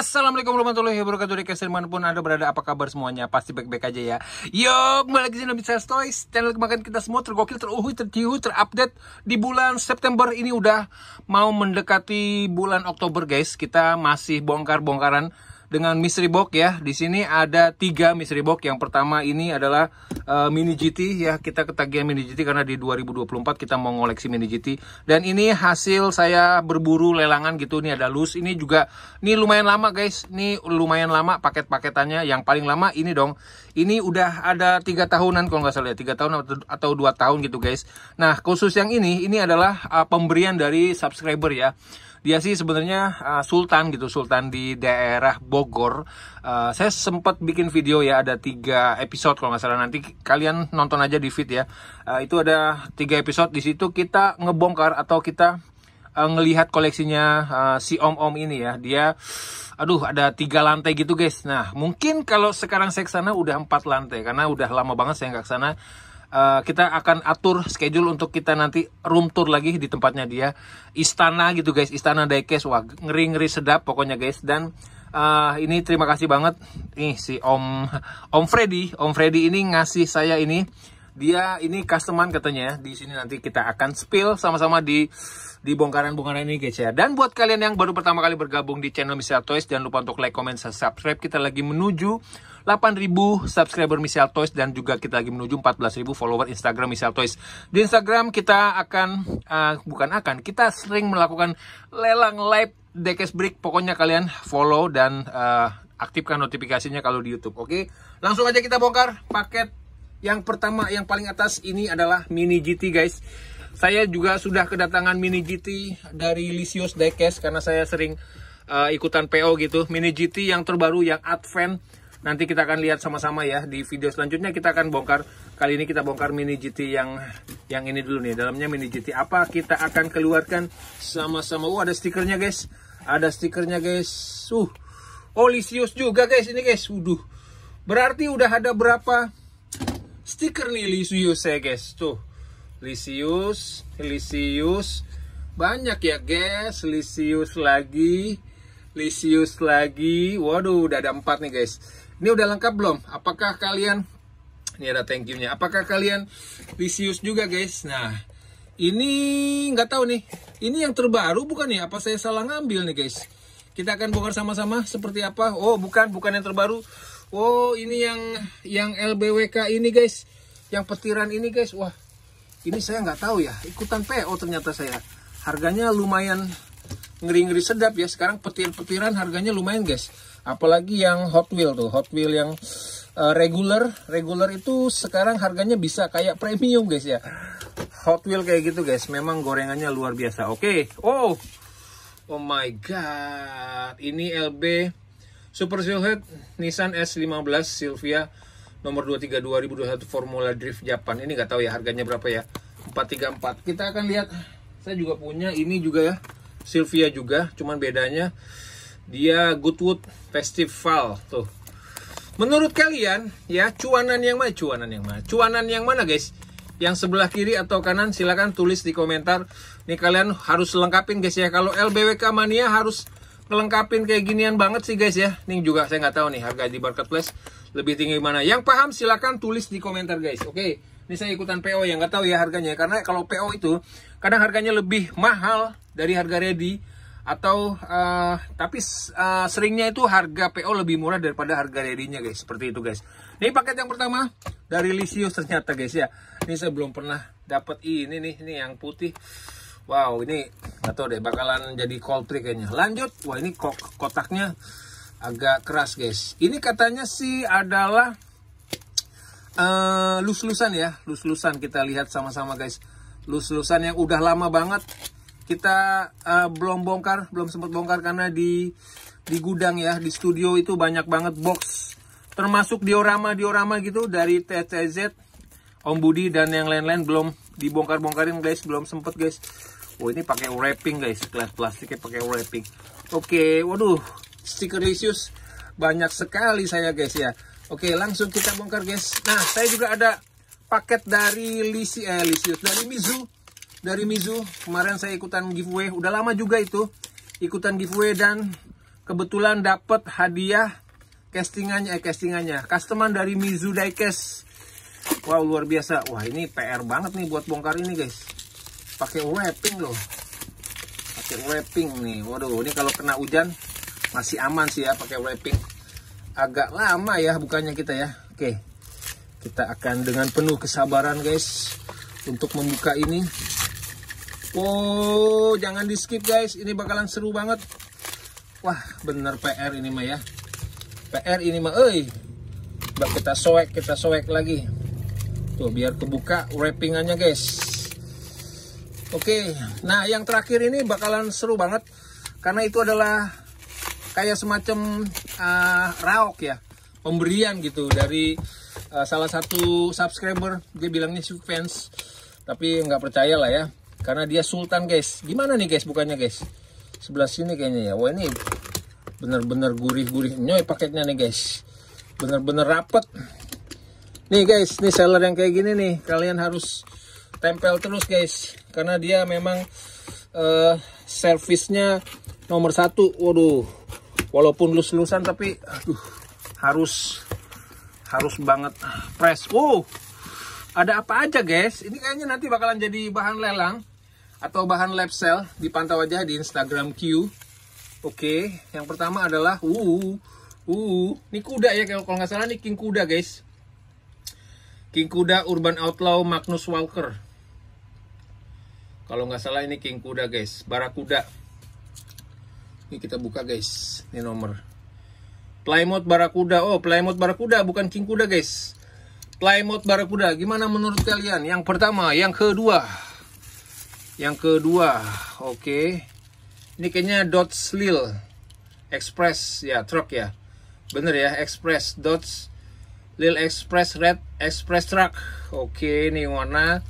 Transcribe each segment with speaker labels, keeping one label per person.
Speaker 1: Assalamualaikum warahmatullahi wabarakatuh Dari kesenian pun ada berada apa kabar semuanya Pasti baik-baik aja ya Yo kembali lagi di Bisa Toys Channel kemakan kita semua tergokil, teruhui, terciu, terupdate Di bulan September ini udah Mau mendekati bulan Oktober guys Kita masih bongkar-bongkaran dengan mystery box ya. Di sini ada tiga mystery box. Yang pertama ini adalah uh, mini GT ya. Kita ketagihan mini GT karena di 2024 kita mau ngoleksi mini GT. Dan ini hasil saya berburu lelangan gitu. Ini ada loose. Ini juga ini lumayan lama guys. Ini lumayan lama paket-paketannya. Yang paling lama ini dong. Ini udah ada tiga tahunan kalau nggak salah ya. Tiga tahun atau dua tahun gitu guys. Nah khusus yang ini ini adalah uh, pemberian dari subscriber ya dia sih sebenarnya uh, sultan gitu sultan di daerah Bogor uh, saya sempat bikin video ya ada tiga episode kalau nggak salah nanti kalian nonton aja di feed ya uh, itu ada tiga episode di situ kita ngebongkar atau kita uh, ngelihat koleksinya uh, si Om Om ini ya. Dia aduh ada tiga lantai gitu guys. Nah mungkin kalau sekarang saya kesana udah empat lantai karena udah lama banget saya nggak kesana. Eh, kita akan atur schedule untuk kita nanti room tour lagi di tempatnya dia istana gitu guys istana Daikes wah ngeri ngeri sedap pokoknya guys dan uh, ini terima kasih banget nih si Om Om Freddy Om Freddy ini ngasih saya ini dia ini customer katanya ya. di sini nanti kita akan spill sama-sama di di bongkaran-bongkaran ini guys ya dan buat kalian yang baru pertama kali bergabung di channel Mr. Toys jangan lupa untuk like, comment, subscribe kita lagi menuju 8.000 subscriber Michel Toys dan juga kita lagi menuju 14.000 follower Instagram Michel Toys. Di Instagram kita akan uh, bukan akan, kita sering melakukan lelang live Dekes Break Pokoknya kalian follow dan uh, aktifkan notifikasinya kalau di YouTube. Oke. Langsung aja kita bongkar paket yang pertama yang paling atas ini adalah Mini GT guys. Saya juga sudah kedatangan Mini GT dari Lisius Dekes karena saya sering uh, ikutan PO gitu. Mini GT yang terbaru yang Advent Nanti kita akan lihat sama-sama ya di video selanjutnya kita akan bongkar. Kali ini kita bongkar mini GT yang yang ini dulu nih. Dalamnya mini GT apa kita akan keluarkan sama-sama. Oh ada stikernya guys. Ada stikernya guys. Uh. Olisius juga guys ini guys. Waduh. Berarti udah ada berapa stiker nih Lisius ya guys. Tuh. Lisius, Lisius, banyak ya guys Lisius lagi Lisius lagi waduh udah ada empat nih guys ini udah lengkap belum? Apakah kalian ini ada thank you-nya. Apakah kalian Vicious juga, guys? Nah, ini nggak tahu nih. Ini yang terbaru bukan ya? Apa saya salah ngambil nih, guys? Kita akan bongkar sama-sama seperti apa. Oh, bukan, bukan yang terbaru. Oh, ini yang yang LBWK ini, guys. Yang petiran ini, guys. Wah, ini saya nggak tahu ya. Ikutan PO ternyata saya. Harganya lumayan ngeri-ngeri sedap ya. Sekarang petir-petiran harganya lumayan, guys apalagi yang Hot Wheel tuh Hot Wheel yang uh, regular regular itu sekarang harganya bisa kayak premium guys ya Hot Wheel kayak gitu guys memang gorengannya luar biasa oke okay. oh oh my god ini LB Super Silhouette Nissan S15 Silvia nomor 23 2021 Formula Drift Japan. Ini nggak tahu ya harganya berapa ya. 434. Kita akan lihat. Saya juga punya ini juga ya. Silvia juga, cuman bedanya dia Goodwood Festival tuh. Menurut kalian ya cuanan yang mana? Cuanan yang mana? Cuanan yang mana guys? Yang sebelah kiri atau kanan silahkan tulis di komentar. Nih kalian harus lengkapin guys ya. Kalau LBWK mania harus lengkapin kayak ginian banget sih guys ya. Nih juga saya nggak tahu nih harga di marketplace lebih tinggi mana. Yang paham silahkan tulis di komentar guys. Oke. Ini saya ikutan PO yang nggak tahu ya harganya. Karena kalau PO itu kadang harganya lebih mahal dari harga ready atau uh, tapi uh, seringnya itu harga PO lebih murah daripada harga dirinya guys seperti itu guys ini paket yang pertama dari Lisius ternyata guys ya ini saya belum pernah dapat ini nih ini yang putih wow ini atau deh bakalan jadi cold trick kayaknya lanjut wah ini kok kotaknya agak keras guys ini katanya sih adalah uh, lus-lusan ya lus-lusan kita lihat sama-sama guys lus-lusan yang udah lama banget kita uh, belum bongkar, belum sempat bongkar karena di di gudang ya, di studio itu banyak banget box termasuk diorama-diorama gitu dari TTZ, Om Budi dan yang lain-lain belum dibongkar-bongkarin guys, belum sempet guys. Oh, ini pakai wrapping guys, kelas plastiknya pakai wrapping. Oke, okay, waduh, stiker isius banyak sekali saya guys ya. Oke, langsung kita bongkar guys. Nah, saya juga ada paket dari Lisi eh Lisius dari Mizu dari Mizu. Kemarin saya ikutan giveaway, udah lama juga itu ikutan giveaway dan kebetulan dapat hadiah castingannya eh castingannya customer dari Mizu Diecast. Wow, luar biasa. Wah, ini PR banget nih buat bongkar ini, guys. Pakai wrapping loh. Pakai wrapping nih. Waduh, ini kalau kena hujan masih aman sih ya pakai wrapping. Agak lama ya bukannya kita ya. Oke. Kita akan dengan penuh kesabaran, guys, untuk membuka ini. Oh jangan di skip guys, ini bakalan seru banget. Wah, bener PR ini mah ya. PR ini mah, eh, kita soek, kita soek lagi. Tuh, biar kebuka wrappingannya guys. Oke, nah yang terakhir ini bakalan seru banget karena itu adalah kayak semacam uh, raok ya, pemberian gitu dari uh, salah satu subscriber. Dia bilangnya fans, tapi nggak percaya lah ya karena dia sultan guys gimana nih guys bukannya guys sebelah sini kayaknya ya wah ini bener-bener gurih-gurih nyoy paketnya nih guys bener-bener rapet nih guys nih seller yang kayak gini nih kalian harus tempel terus guys karena dia memang uh, servisnya nomor satu waduh walaupun lus-lusan tapi aduh, harus harus banget press wow ada apa aja guys ini kayaknya nanti bakalan jadi bahan lelang atau bahan lab cell dipantau aja di Instagram Q. Oke, yang pertama adalah uh uh ini kuda ya kalau nggak salah ini king kuda guys. King kuda Urban Outlaw Magnus Walker. Kalau nggak salah ini king kuda guys, barakuda. Ini kita buka guys, ini nomor. Plymouth Barakuda. Oh, Plymouth Barakuda bukan king kuda guys. Plymouth Barakuda. Gimana menurut kalian? Yang pertama, yang kedua yang kedua oke okay. ini kayaknya Dodge Lil Express ya truk ya bener ya Express Dodge Lil Express Red Express Truck oke okay, ini warna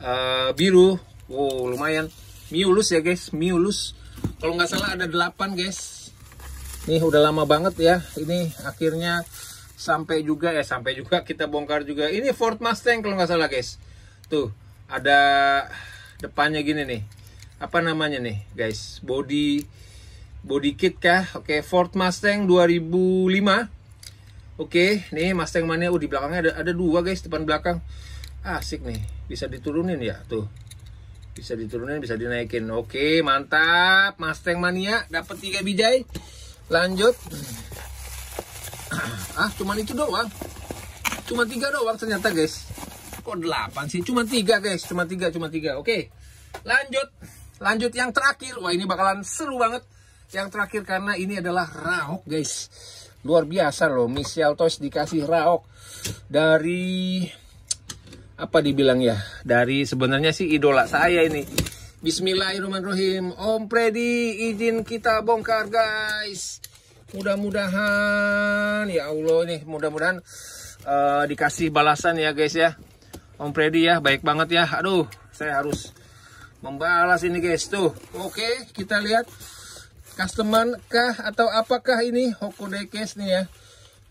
Speaker 1: uh, biru wow lumayan Miulus ya guys Miulus kalau nggak salah ada 8 guys nih udah lama banget ya ini akhirnya sampai juga ya sampai juga kita bongkar juga ini Ford Mustang kalau nggak salah guys tuh ada depannya gini nih apa namanya nih guys body body kit kah oke okay, Ford Mustang 2005 oke okay, nih Mustang mana oh di belakangnya ada ada dua guys depan belakang asik nih bisa diturunin ya tuh bisa diturunin bisa dinaikin oke okay, mantap Mustang mania dapat tiga bijai lanjut ah cuman itu doang cuma tiga doang ternyata guys Kok delapan sih? Cuma tiga guys, cuma tiga, cuma tiga. Oke. Lanjut. Lanjut yang terakhir. Wah, ini bakalan seru banget. Yang terakhir karena ini adalah raok, guys. Luar biasa loh, Michelle Toys dikasih raok dari apa dibilang ya? Dari sebenarnya sih idola saya ini. Bismillahirrahmanirrahim. Om Predi izin kita bongkar, guys. Mudah-mudahan ya Allah nih, mudah-mudahan uh, dikasih balasan ya guys ya Om Freddy ya baik banget ya aduh saya harus membalas ini guys tuh oke kita lihat customer kah atau apakah ini Hokudai case nih ya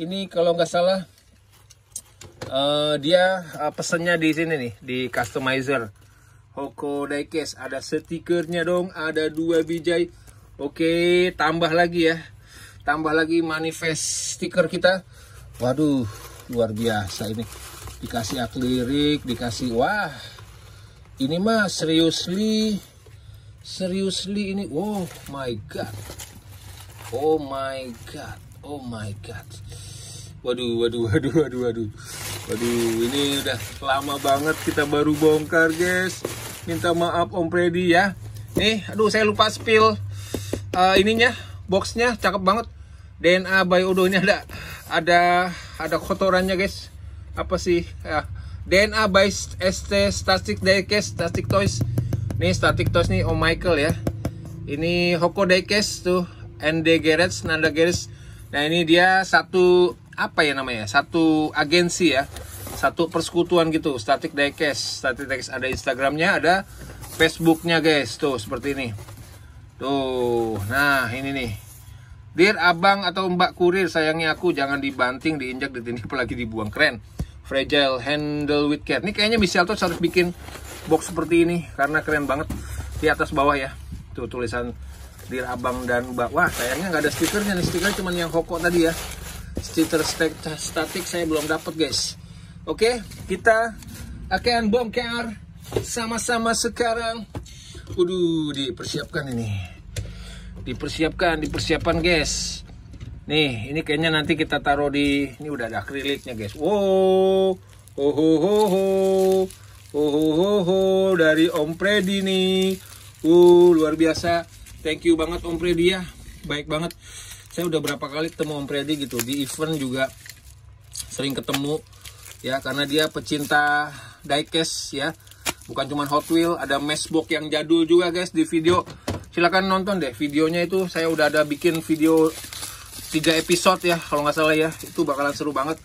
Speaker 1: ini kalau nggak salah uh, dia uh, pesennya di sini nih di customizer Hoko Case. ada stikernya dong ada dua biji oke tambah lagi ya tambah lagi manifest stiker kita waduh luar biasa ini dikasih aklirik dikasih wah ini mah seriously seriously ini oh my god oh my god oh my god waduh waduh waduh waduh waduh waduh ini udah lama banget kita baru bongkar guys minta maaf om Freddy ya nih aduh saya lupa spill uh, ininya boxnya cakep banget DNA by Odo ini ada ada ada kotorannya guys apa sih ya, DNA by ST Static Diecast Static Toys nih Static Toys nih oh Michael ya ini Hoko Diecast tuh ND Garage Nanda Garage nah ini dia satu apa ya namanya satu agensi ya satu persekutuan gitu Static Diecast Static Diecast ada Instagramnya ada Facebooknya guys tuh seperti ini tuh nah ini nih Dear abang atau mbak kurir sayangnya aku jangan dibanting diinjak tindik apalagi dibuang keren fragile handle with care ini kayaknya Michelle tuh harus bikin box seperti ini karena keren banget di atas bawah ya tuh tulisan dir abang dan mbak wah sayangnya nggak ada stikernya nih stiker cuman yang hoko tadi ya stiker statik saya belum dapet guys oke kita akan bongkar sama-sama sekarang Waduh, dipersiapkan ini dipersiapkan dipersiapkan guys Nih, ini kayaknya nanti kita taruh di ini udah ada akriliknya, guys. Wow. Ho ho ho ho. Ho ho ho ho dari Om Predi nih. Uh, luar biasa. Thank you banget Om Predi ya. Baik banget. Saya udah berapa kali ketemu Om Predi gitu di event juga sering ketemu ya karena dia pecinta diecast ya. Bukan cuma Hot Wheel, ada Matchbox yang jadul juga guys di video. Silahkan nonton deh videonya itu saya udah ada bikin video tiga episode ya kalau nggak salah ya itu bakalan seru banget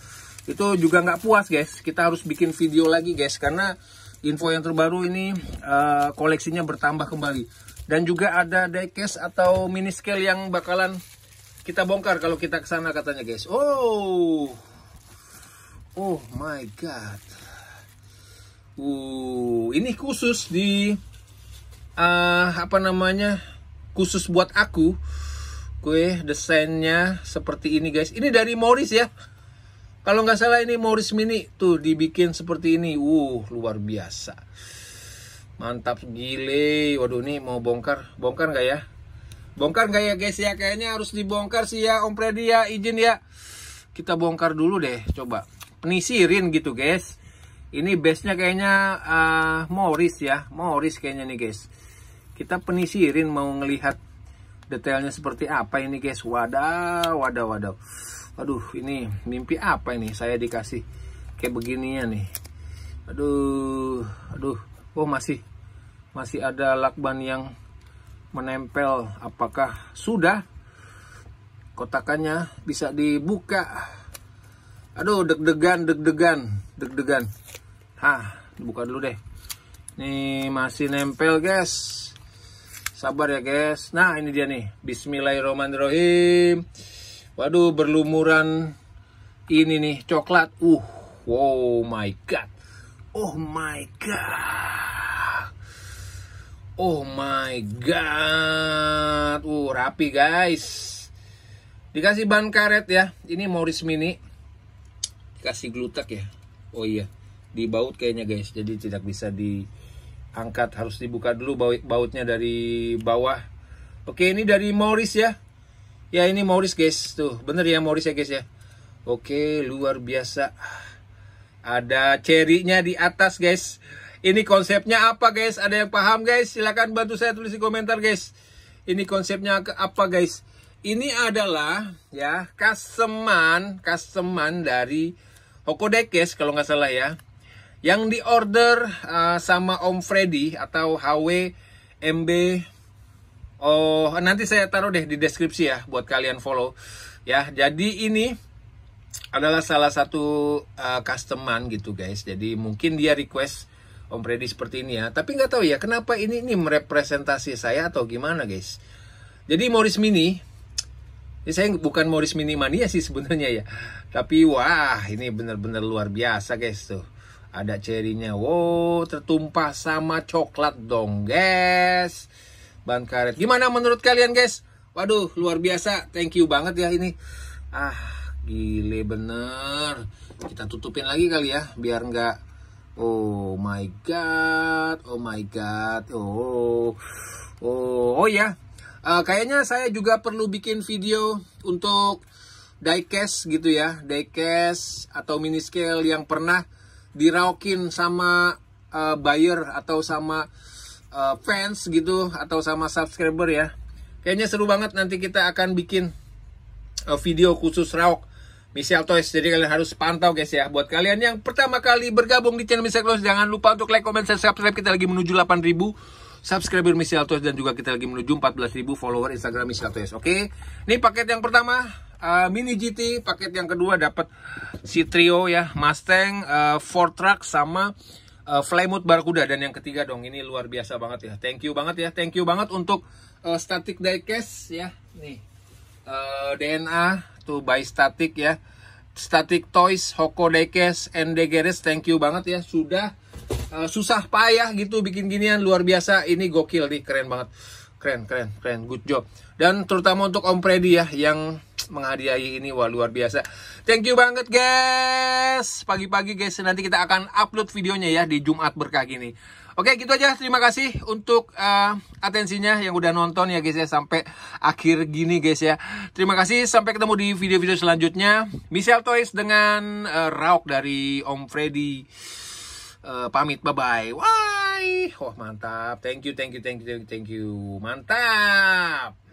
Speaker 1: itu juga nggak puas guys kita harus bikin video lagi guys karena info yang terbaru ini uh, koleksinya bertambah kembali dan juga ada diecast atau mini scale yang bakalan kita bongkar kalau kita kesana katanya guys oh oh my god uh ini khusus di uh, apa namanya khusus buat aku Kue desainnya seperti ini guys ini dari Morris ya kalau nggak salah ini Morris Mini tuh dibikin seperti ini uh luar biasa mantap gile waduh ini mau bongkar bongkar nggak ya bongkar nggak ya guys ya kayaknya harus dibongkar sih ya Om Predi ya izin ya kita bongkar dulu deh coba penisirin gitu guys ini base-nya kayaknya uh, Morris ya Morris kayaknya nih guys kita penisirin mau ngelihat detailnya seperti apa ini guys wadah wadah wadah aduh ini mimpi apa ini saya dikasih kayak begininya nih aduh aduh oh masih masih ada lakban yang menempel apakah sudah kotakannya bisa dibuka aduh deg-degan deg-degan deg-degan ah buka dulu deh nih masih nempel guys Sabar ya guys. Nah ini dia nih. Bismillahirrahmanirrahim. Waduh berlumuran ini nih coklat. Uh, wow my god. Oh my god. Oh my god. Uh rapi guys. Dikasih ban karet ya. Ini Morris Mini. Dikasih glutek ya. Oh iya. Dibaut kayaknya guys. Jadi tidak bisa di angkat harus dibuka dulu bautnya dari bawah oke ini dari Morris ya ya ini Morris guys tuh bener ya Morris ya guys ya oke luar biasa ada cerinya di atas guys ini konsepnya apa guys ada yang paham guys silahkan bantu saya tulis di komentar guys ini konsepnya ke apa guys ini adalah ya kaseman kaseman dari guys kalau nggak salah ya yang diorder uh, sama Om Freddy atau HW MB Oh nanti saya taruh deh di deskripsi ya buat kalian follow ya jadi ini adalah salah satu uh, customer gitu guys jadi mungkin dia request Om Freddy seperti ini ya tapi nggak tahu ya kenapa ini ini merepresentasi saya atau gimana guys jadi Morris Mini ini saya bukan Morris Mini mania sih sebenarnya ya tapi wah ini bener-bener luar biasa guys tuh ada cerinya. Wow, tertumpah sama coklat dong, guys. Ban karet. Gimana menurut kalian, guys? Waduh, luar biasa. Thank you banget ya ini. Ah, gile bener. Kita tutupin lagi kali ya, biar nggak Oh my god, oh my god, oh, oh, oh ya, uh, kayaknya saya juga perlu bikin video untuk diecast gitu ya, diecast atau mini scale yang pernah diraokin sama uh, buyer atau sama uh, fans gitu atau sama subscriber ya kayaknya seru banget nanti kita akan bikin uh, video khusus raok Michel Toys jadi kalian harus pantau guys ya buat kalian yang pertama kali bergabung di channel Michel Toys jangan lupa untuk like comment share subscribe kita lagi menuju 8000 subscriber Michelle Toys dan juga kita lagi menuju 14.000 follower Instagram Michelle Toys. Oke. Ini paket yang pertama uh, Mini GT, paket yang kedua dapat si Trio ya, Mustang, uh, Ford Truck sama uh, Flymouth Barakuda dan yang ketiga dong ini luar biasa banget ya thank you banget ya thank you banget untuk uh, static diecast ya nih uh, DNA tuh by static ya static toys Hoko diecast ND Garage thank you banget ya sudah Eh, susah payah gitu bikin ginian luar biasa ini gokil nih keren banget keren keren keren good job dan terutama untuk Om Freddy ya yang menghadiahi ini wah luar biasa thank you banget guys pagi-pagi guys nanti kita akan upload videonya ya di Jumat berkah gini Oke gitu aja terima kasih untuk uh, atensinya yang udah nonton ya guys ya sampai akhir gini guys ya Terima kasih sampai ketemu di video-video selanjutnya Michelle Toys dengan uh, Rauk dari Om Freddy Eh, pamit bye bye wah oh, mantap thank you thank you thank you thank you thank you mantap